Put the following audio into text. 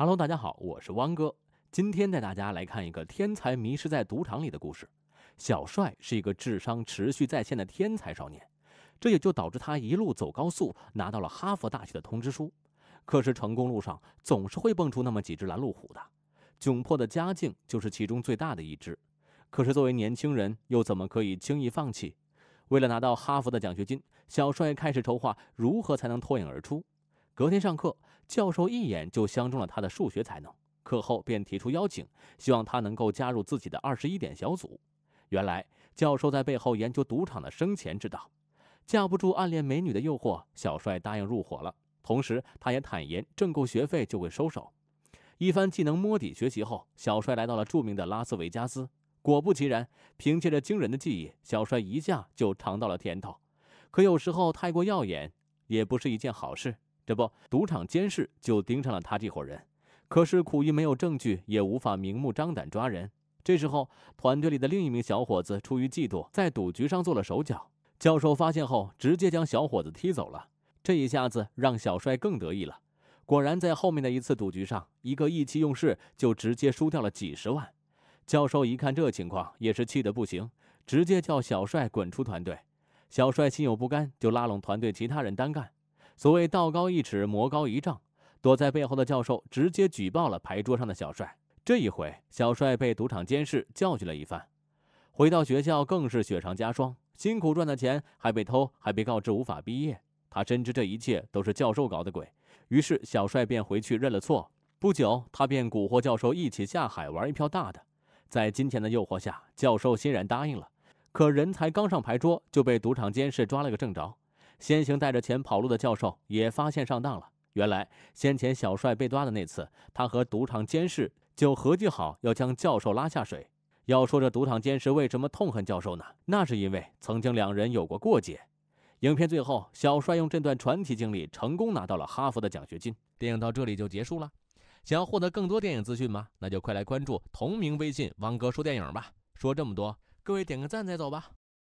Hello，大家好，我是汪哥，今天带大家来看一个天才迷失在赌场里的故事。小帅是一个智商持续在线的天才少年，这也就导致他一路走高速，拿到了哈佛大学的通知书。可是成功路上总是会蹦出那么几只拦路虎的，窘迫的家境就是其中最大的一只。可是作为年轻人，又怎么可以轻易放弃？为了拿到哈佛的奖学金，小帅开始筹划如何才能脱颖而出。隔天上课，教授一眼就相中了他的数学才能，课后便提出邀请，希望他能够加入自己的二十一点小组。原来教授在背后研究赌场的生前之道，架不住暗恋美女的诱惑，小帅答应入伙了。同时，他也坦言挣够学费就会收手。一番技能摸底学习后，小帅来到了著名的拉斯维加斯。果不其然，凭借着惊人的记忆，小帅一下就尝到了甜头。可有时候太过耀眼，也不是一件好事。这不，赌场监视就盯上了他这伙人，可是苦于没有证据，也无法明目张胆抓人。这时候，团队里的另一名小伙子出于嫉妒，在赌局上做了手脚。教授发现后，直接将小伙子踢走了。这一下子让小帅更得意了。果然，在后面的一次赌局上，一个意气用事，就直接输掉了几十万。教授一看这情况，也是气得不行，直接叫小帅滚出团队。小帅心有不甘，就拉拢团队其他人单干。所谓“道高一尺，魔高一丈”，躲在背后的教授直接举报了牌桌上的小帅。这一回，小帅被赌场监视教训了一番，回到学校更是雪上加霜，辛苦赚的钱还被偷，还被告知无法毕业。他深知这一切都是教授搞的鬼，于是小帅便回去认了错。不久，他便蛊惑教授一起下海玩一票大的。在金钱的诱惑下，教授欣然答应了。可人才刚上牌桌，就被赌场监视抓了个正着。先行带着钱跑路的教授也发现上当了。原来先前小帅被抓的那次，他和赌场监事就合计好要将教授拉下水。要说这赌场监事为什么痛恨教授呢？那是因为曾经两人有过过节。影片最后，小帅用这段传奇经历成功拿到了哈佛的奖学金。电影到这里就结束了。想要获得更多电影资讯吗？那就快来关注同名微信“王哥说电影”吧。说这么多，各位点个赞再走吧。